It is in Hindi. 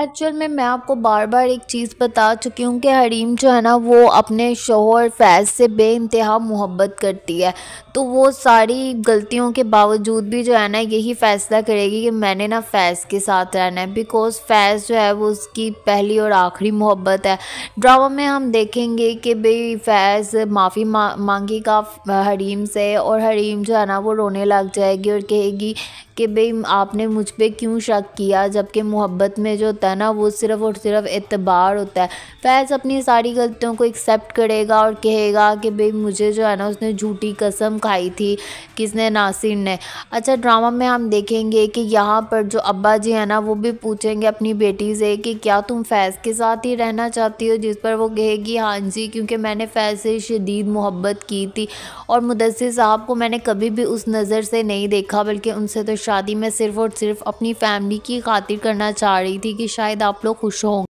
एक्चुअल में मैं आपको बार बार एक चीज़ बता चुकी हूँ कि हरीम जो है ना वो अपने शोहर फैज़ से बे इंतहा मोहब्बत करती है तो वो सारी गलतियों के बावजूद भी जो है ना यही फ़ैसला करेगी कि मैंने ना फैज़ के साथ रहना है बिकॉज़ फैज़ जो है वो उसकी पहली और आखिरी मोहब्बत है ड्रामा में हम देखेंगे कि भाई फैज़ माफ़ी मा, मांगेगा हरीम से और हरीम जो है ना वो रोने लग जाएगी और कहेगी कि भाई आपने मुझ पर क्यों शक किया जबकि मोहब्बत में जो होता है ना वो सिर्फ़ और सिर्फ एतबार होता है फैज़ अपनी सारी गलतियों को एक्सेप्ट करेगा और कहेगा कि भाई मुझे जो है ना उसने झूठी कसम खाई थी किसने नासिर ने अच्छा ड्रामा में हम देखेंगे कि यहाँ पर जो अब्बा जी हैं ना वो भी पूछेंगे अपनी बेटी से कि क्या तुम फैज़ के साथ ही रहना चाहती हो जिस पर वो कहेगी हाँ जी क्योंकि मैंने फैज़ से शदीद मोहब्बत की थी और मुदसर साहब को मैंने कभी भी उस नज़र से नहीं देखा बल्कि उनसे तो शादी में सिर्फ़ और सिर्फ अपनी फैमिली की खातिर करना चाह रही थी कि शायद आप लोग खुश हों